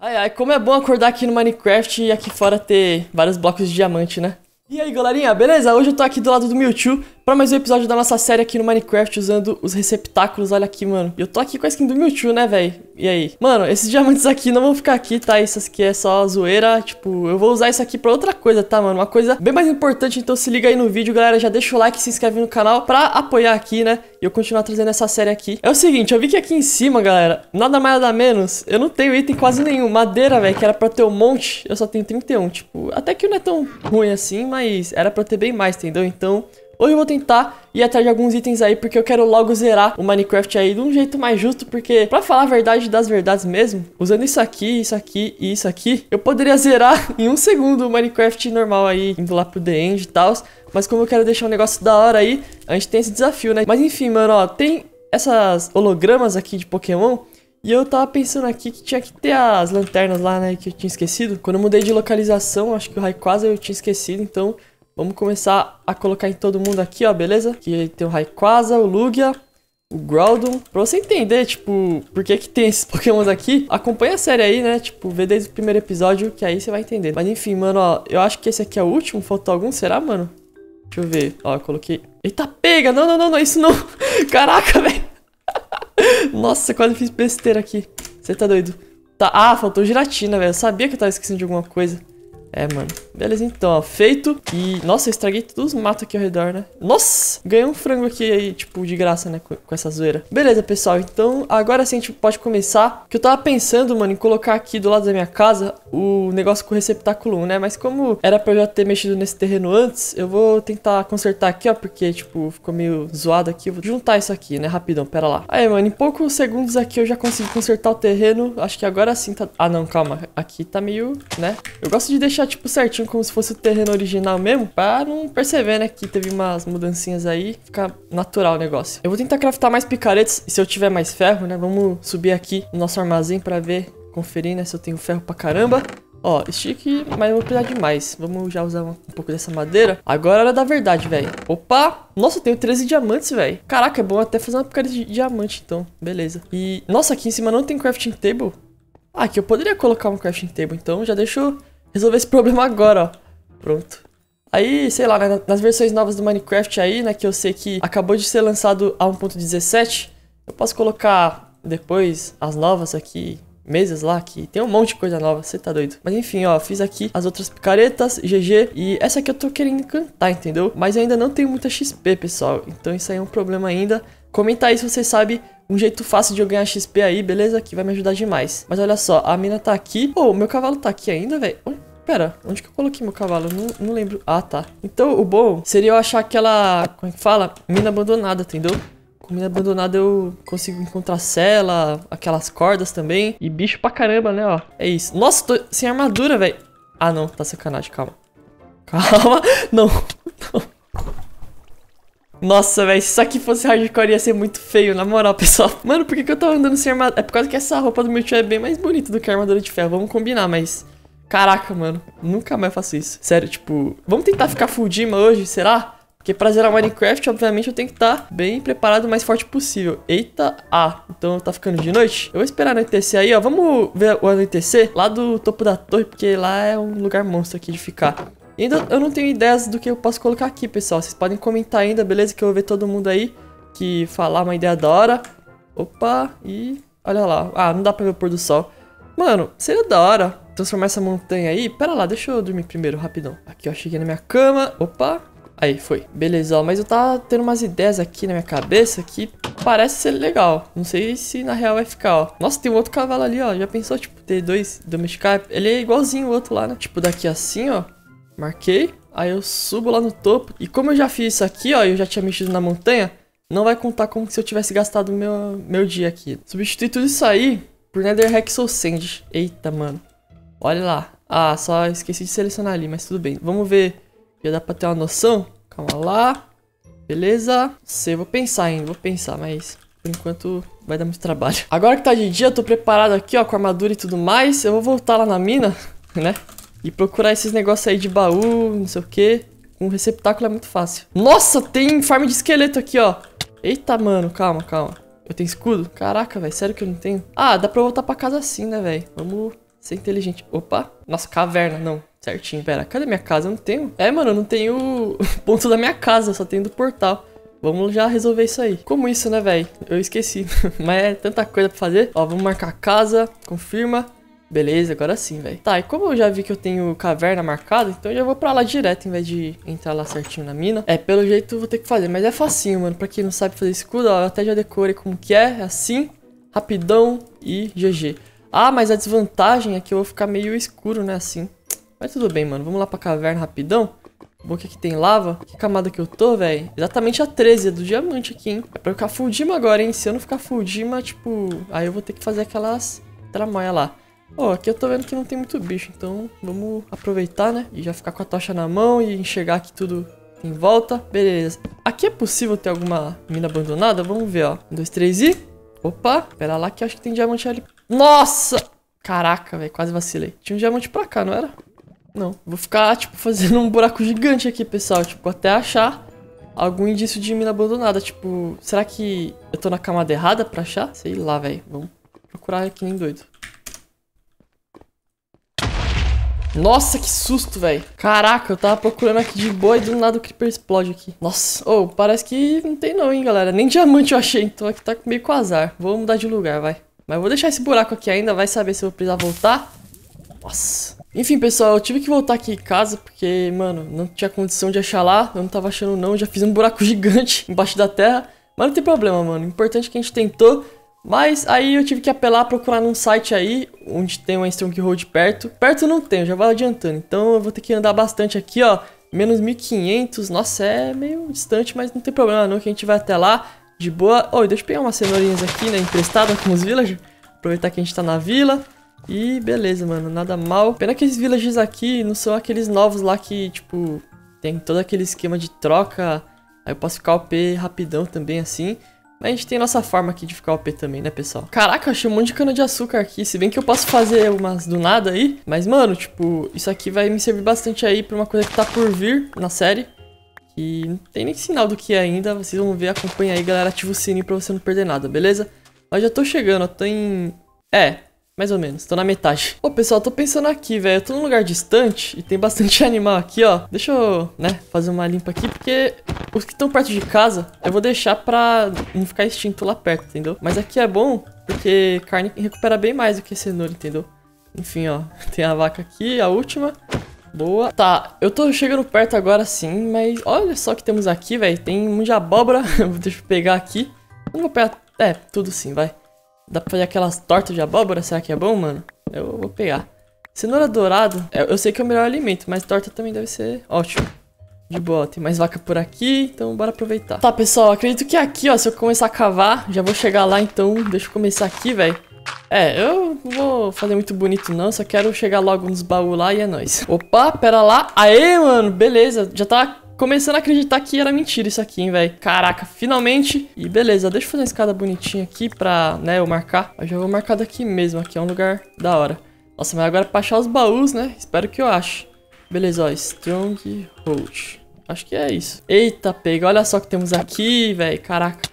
Ai, ai, como é bom acordar aqui no Minecraft e aqui fora ter vários blocos de diamante, né? E aí, galerinha, beleza? Hoje eu tô aqui do lado do Mewtwo para mais um episódio da nossa série aqui no Minecraft usando os receptáculos, olha aqui, mano. E eu tô aqui com a skin do Mewtwo, né, velho? E aí? Mano, esses diamantes aqui não vão ficar aqui, tá? Isso aqui é só zoeira, tipo, eu vou usar isso aqui pra outra coisa, tá, mano? Uma coisa bem mais importante, então se liga aí no vídeo, galera, já deixa o like, se inscreve no canal pra apoiar aqui, né? e eu continuar trazendo essa série aqui. É o seguinte, eu vi que aqui em cima, galera, nada mais nada menos, eu não tenho item quase nenhum. Madeira, velho, que era pra ter um monte, eu só tenho 31, tipo, até que não é tão ruim assim, mas era pra ter bem mais, entendeu? Então... Hoje eu vou tentar ir atrás de alguns itens aí, porque eu quero logo zerar o Minecraft aí de um jeito mais justo, porque pra falar a verdade das verdades mesmo, usando isso aqui, isso aqui e isso aqui, eu poderia zerar em um segundo o Minecraft normal aí, indo lá pro The End e tal, mas como eu quero deixar um negócio da hora aí, a gente tem esse desafio, né? Mas enfim, mano, ó, tem essas hologramas aqui de Pokémon, e eu tava pensando aqui que tinha que ter as lanternas lá, né, que eu tinha esquecido. Quando eu mudei de localização, acho que o Rayquaza eu tinha esquecido, então Vamos começar a colocar em todo mundo aqui, ó, beleza? Aqui tem o Rayquaza, o Lugia, o Groudon. Pra você entender, tipo, por que que tem esses pokémons aqui, acompanha a série aí, né? Tipo, vê desde o primeiro episódio, que aí você vai entender. Mas enfim, mano, ó, eu acho que esse aqui é o último, faltou algum, será, mano? Deixa eu ver, ó, eu coloquei... Eita, pega! Não, não, não, não, isso não! Caraca, velho! Nossa, quase fiz besteira aqui. Você tá doido. Tá, ah, faltou giratina, velho. Eu sabia que eu tava esquecendo de alguma coisa. É, mano. Beleza, então, ó. Feito. E, nossa, eu estraguei todos os matos aqui ao redor, né? Nossa! Ganhei um frango aqui, aí, tipo, de graça, né? Com, com essa zoeira. Beleza, pessoal. Então, agora sim a gente pode começar. Que eu tava pensando, mano, em colocar aqui do lado da minha casa o negócio com o receptáculo 1, né? Mas como era pra eu já ter mexido nesse terreno antes, eu vou tentar consertar aqui, ó. Porque, tipo, ficou meio zoado aqui. Eu vou juntar isso aqui, né? Rapidão, pera lá. Aí, mano, em poucos segundos aqui eu já consegui consertar o terreno. Acho que agora sim tá... Ah, não, calma. Aqui tá meio, né? Eu gosto de deixar deixar, tipo, certinho como se fosse o terreno original mesmo, pra não perceber, né, que teve umas mudancinhas aí, ficar natural o negócio. Eu vou tentar craftar mais picaretas, e se eu tiver mais ferro, né, vamos subir aqui no nosso armazém pra ver, conferir, né, se eu tenho ferro pra caramba. Ó, stick, mas eu vou precisar de mais. Vamos já usar um, um pouco dessa madeira. Agora é hora da verdade, velho. Opa! Nossa, eu tenho 13 diamantes, velho. Caraca, é bom até fazer uma picareta de diamante, então. Beleza. E, nossa, aqui em cima não tem crafting table. Ah, aqui eu poderia colocar um crafting table, então já deixo resolver esse problema agora, ó. Pronto. Aí, sei lá, né, nas versões novas do Minecraft aí, né, que eu sei que acabou de ser lançado a 1.17, eu posso colocar depois as novas aqui, meses lá, que tem um monte de coisa nova, você tá doido. Mas enfim, ó, fiz aqui as outras picaretas, GG, e essa aqui eu tô querendo encantar, entendeu? Mas ainda não tenho muita XP, pessoal, então isso aí é um problema ainda. Comenta aí se você sabe um jeito fácil de eu ganhar XP aí, beleza? Que vai me ajudar demais. Mas olha só, a mina tá aqui. Pô, oh, meu cavalo tá aqui ainda, velho. Pera, onde que eu coloquei meu cavalo? Não, não lembro. Ah, tá. Então, o bom seria eu achar aquela... Como é que fala? Mina abandonada, entendeu? Com mina abandonada eu consigo encontrar cela, aquelas cordas também. E bicho pra caramba, né, ó. É isso. Nossa, tô sem armadura, velho. Ah, não. Tá sacanagem. Calma. Calma. Não. Nossa, velho, se isso aqui fosse hardcore ia ser muito feio, na moral, pessoal. Mano, por que, que eu tava andando sem armadura? É por causa que essa roupa do meu tio é bem mais bonita do que a armadura de ferro, vamos combinar, mas... Caraca, mano. Nunca mais faço isso. Sério, tipo... Vamos tentar ficar fudima hoje, será? Porque pra zerar Minecraft, obviamente, eu tenho que estar tá bem preparado o mais forte possível. Eita, ah, então tá ficando de noite? Eu vou esperar anoitecer aí, ó. Vamos ver o anoitecer lá do topo da torre, porque lá é um lugar monstro aqui de ficar. E ainda eu não tenho ideias do que eu posso colocar aqui, pessoal. Vocês podem comentar ainda, beleza? Que eu vou ver todo mundo aí que falar uma ideia da hora. Opa, e olha lá. Ah, não dá pra ver o pôr do sol. Mano, seria da hora transformar essa montanha aí. Pera lá, deixa eu dormir primeiro, rapidão. Aqui, ó, cheguei na minha cama. Opa, Aí, foi. Beleza, ó. Mas eu tava tendo umas ideias aqui na minha cabeça que parece ser legal. Não sei se na real vai ficar, ó. Nossa, tem um outro cavalo ali, ó. Já pensou, tipo, ter dois domesticar? Ele é igualzinho o outro lá, né? Tipo, daqui assim, ó. Marquei. Aí eu subo lá no topo. E como eu já fiz isso aqui, ó, eu já tinha mexido na montanha, não vai contar como se eu tivesse gastado meu, meu dia aqui. Substitui tudo isso aí por Netherrack Soul Sand. Eita, mano. Olha lá. Ah, só esqueci de selecionar ali, mas tudo bem. Vamos ver. Já dá pra ter uma noção? Calma lá. Beleza. Sei, vou pensar ainda, vou pensar, mas por enquanto vai dar muito trabalho. Agora que tá de dia, eu tô preparado aqui, ó, com armadura e tudo mais. Eu vou voltar lá na mina, né? E procurar esses negócios aí de baú, não sei o Com Um receptáculo é muito fácil. Nossa, tem farm de esqueleto aqui, ó. Eita, mano, calma, calma. Eu tenho escudo? Caraca, velho, sério que eu não tenho? Ah, dá pra voltar pra casa assim, né, velho? Vamos ser inteligente. Opa, nossa, caverna, não. Certinho, pera, cadê minha casa? Eu não tenho. É, mano, eu não tenho ponto da minha casa, só tenho do portal. Vamos já resolver isso aí. Como isso, né, velho? Eu esqueci. Mas é tanta coisa pra fazer. Ó, vamos marcar casa, confirma. Beleza, agora sim, velho. Tá, e como eu já vi que eu tenho caverna marcada, então eu já vou pra lá direto, em vez de entrar lá certinho na mina. É, pelo jeito eu vou ter que fazer, mas é facinho, mano. Pra quem não sabe fazer escudo, ó, eu até já decorei como que é, é assim, rapidão e GG. Ah, mas a desvantagem é que eu vou ficar meio escuro, né, assim. Mas tudo bem, mano. Vamos lá pra caverna rapidão. Bom, que aqui é tem lava. Que camada que eu tô, velho? Exatamente a 13, é do diamante aqui, hein? É pra eu ficar full dima agora, hein? Se eu não ficar full dima, é, tipo... Aí eu vou ter que fazer aquelas tramóia lá. Ó, oh, aqui eu tô vendo que não tem muito bicho, então vamos aproveitar, né? E já ficar com a tocha na mão e enxergar aqui tudo em volta. Beleza. Aqui é possível ter alguma mina abandonada? Vamos ver, ó. Um, dois, três e... Opa, pera lá que acho que tem diamante ali nossa! Caraca, velho, quase vacilei. Tinha um diamante pra cá, não era? Não. Vou ficar, tipo, fazendo um buraco gigante aqui, pessoal. Tipo, até achar algum indício de mina abandonada. Tipo, será que eu tô na camada errada pra achar? Sei lá, velho. Vamos procurar aqui nem doido. Nossa, que susto, velho. Caraca, eu tava procurando aqui de boa e do nada o Creeper explode aqui. Nossa, ou oh, parece que não tem não, hein, galera. Nem diamante eu achei, então aqui tá meio com azar. Vou mudar de lugar, vai. Mas vou deixar esse buraco aqui ainda, vai saber se eu vou precisar voltar. Nossa. Enfim, pessoal, eu tive que voltar aqui em casa porque, mano, não tinha condição de achar lá. Eu não tava achando não, já fiz um buraco gigante embaixo da terra. Mas não tem problema, mano. O importante é que a gente tentou. Mas aí eu tive que apelar, procurar num site aí, onde tem uma Stronghold perto. Perto não tem, já vai adiantando. Então eu vou ter que andar bastante aqui, ó. Menos 1500, nossa, é meio distante, mas não tem problema não, que a gente vai até lá de boa. Oi, oh, deixa eu pegar umas cenourinhas aqui, né? Emprestada com os villagers. Aproveitar que a gente tá na vila. E beleza, mano, nada mal. Pena que esses villagers aqui não são aqueles novos lá que, tipo, tem todo aquele esquema de troca. Aí eu posso ficar OP rapidão também, assim. Mas a gente tem nossa forma aqui de ficar OP também, né, pessoal? Caraca, achei um monte de cana-de-açúcar aqui. Se bem que eu posso fazer umas do nada aí. Mas, mano, tipo, isso aqui vai me servir bastante aí pra uma coisa que tá por vir na série. E não tem nem sinal do que é ainda, vocês vão ver, acompanha aí, galera, ativa o sininho pra você não perder nada, beleza? Mas já tô chegando, ó. tô em... É, mais ou menos, tô na metade. Pô, pessoal, tô pensando aqui, velho. Eu tô num lugar distante e tem bastante animal aqui, ó. Deixa eu, né, fazer uma limpa aqui, porque os que estão perto de casa, eu vou deixar pra não ficar extinto lá perto, entendeu? Mas aqui é bom, porque carne recupera bem mais do que cenoura, entendeu? Enfim, ó, tem a vaca aqui, a última. Boa. Tá, eu tô chegando perto agora sim, mas olha só o que temos aqui, velho. Tem um de abóbora. Deixa eu pegar aqui. Eu vou pegar... É, tudo sim, vai. Dá pra fazer aquelas tortas de abóbora? Será que é bom, mano? Eu vou pegar. Cenoura dourada, é, eu sei que é o melhor alimento, mas torta também deve ser ótimo. De boa, tem mais vaca por aqui, então bora aproveitar. Tá, pessoal, acredito que é aqui, ó, se eu começar a cavar, já vou chegar lá, então deixa eu começar aqui, velho. É, eu não vou fazer muito bonito não, só quero chegar logo nos baús lá e é nóis. Opa, pera lá. Aê, mano, beleza. Já tá começando a acreditar que era mentira isso aqui, hein, velho. Caraca, finalmente. E beleza, deixa eu fazer uma escada bonitinha aqui pra, né, eu marcar. Eu já vou marcar daqui mesmo, aqui é um lugar da hora. Nossa, mas agora é pra achar os baús, né? Espero que eu ache. Beleza, ó, Stronghold. Acho que é isso. Eita, pega, olha só o que temos aqui, velho, caraca.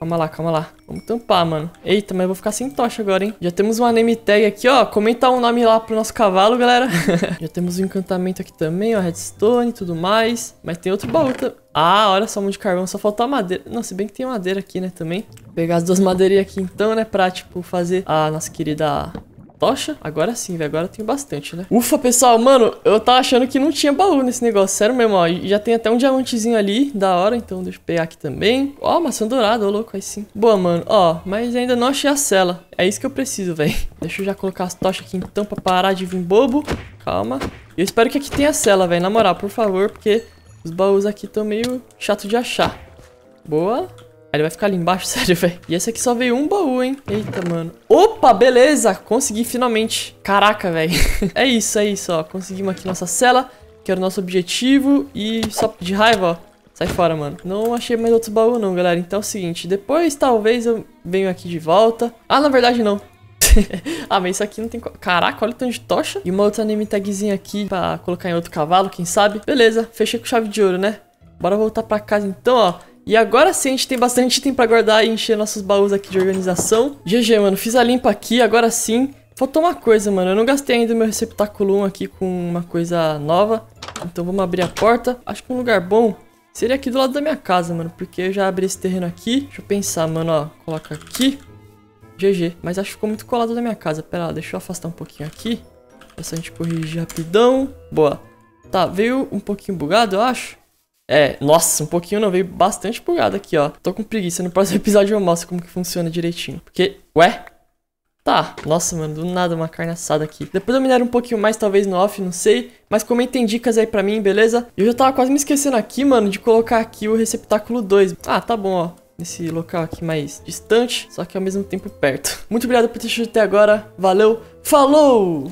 Calma lá, calma lá. Vamos tampar, mano. Eita, mas eu vou ficar sem tocha agora, hein? Já temos uma name tag aqui, ó. Comenta um nome lá pro nosso cavalo, galera. Já temos um encantamento aqui também, ó. Redstone e tudo mais. Mas tem outro baú também. Ah, olha só, mão de carvão. Só faltou a madeira. Não, se bem que tem madeira aqui, né, também. Vou pegar as duas madeirinhas aqui, então, né? Pra, tipo, fazer a nossa querida Tocha? Agora sim, velho. Agora eu tenho bastante, né? Ufa, pessoal. Mano, eu tava achando que não tinha baú nesse negócio. Sério mesmo, ó. Já tem até um diamantezinho ali. Da hora. Então, deixa eu pegar aqui também. Ó, maçã dourada. Ô, louco. Aí sim. Boa, mano. Ó, mas ainda não achei a cela. É isso que eu preciso, velho. Deixa eu já colocar as tochas aqui então pra parar de vir bobo. Calma. Eu espero que aqui tenha cela, velho. Na moral, por favor, porque os baús aqui estão meio chato de achar. Boa. Ele vai ficar ali embaixo, sério, velho. E esse aqui só veio um baú, hein? Eita, mano. Opa, beleza! Consegui finalmente. Caraca, velho. é isso, é isso, ó. Conseguimos aqui nossa cela, que era o nosso objetivo. E só de raiva, ó. Sai fora, mano. Não achei mais outros baú, não, galera. Então é o seguinte, depois talvez eu venho aqui de volta. Ah, na verdade, não. ah, mas isso aqui não tem... Caraca, olha o tanto de tocha. E uma outra name tagzinha aqui pra colocar em outro cavalo, quem sabe. Beleza, fechei com chave de ouro, né? Bora voltar pra casa então, ó. E agora sim, a gente tem bastante item pra guardar e encher nossos baús aqui de organização. GG, mano, fiz a limpa aqui, agora sim. Faltou uma coisa, mano. Eu não gastei ainda meu receptáculo 1 aqui com uma coisa nova. Então vamos abrir a porta. Acho que um lugar bom seria aqui do lado da minha casa, mano. Porque eu já abri esse terreno aqui. Deixa eu pensar, mano, ó. Coloca aqui. GG. Mas acho que ficou muito colado da minha casa. Pera lá, deixa eu afastar um pouquinho aqui. Essa a gente corrigir rapidão. Boa. Tá, veio um pouquinho bugado, eu acho. É, nossa, um pouquinho não, veio bastante bugado aqui, ó. Tô com preguiça, no próximo episódio eu mostro como que funciona direitinho. Porque, ué, Tá, nossa, mano, do nada uma carne assada aqui. Depois eu minero um pouquinho mais, talvez no off, não sei. Mas comentem dicas aí pra mim, beleza? E eu já tava quase me esquecendo aqui, mano, de colocar aqui o receptáculo 2. Ah, tá bom, ó. Nesse local aqui mais distante, só que ao mesmo tempo perto. Muito obrigado por ter assistido até agora. Valeu, falou!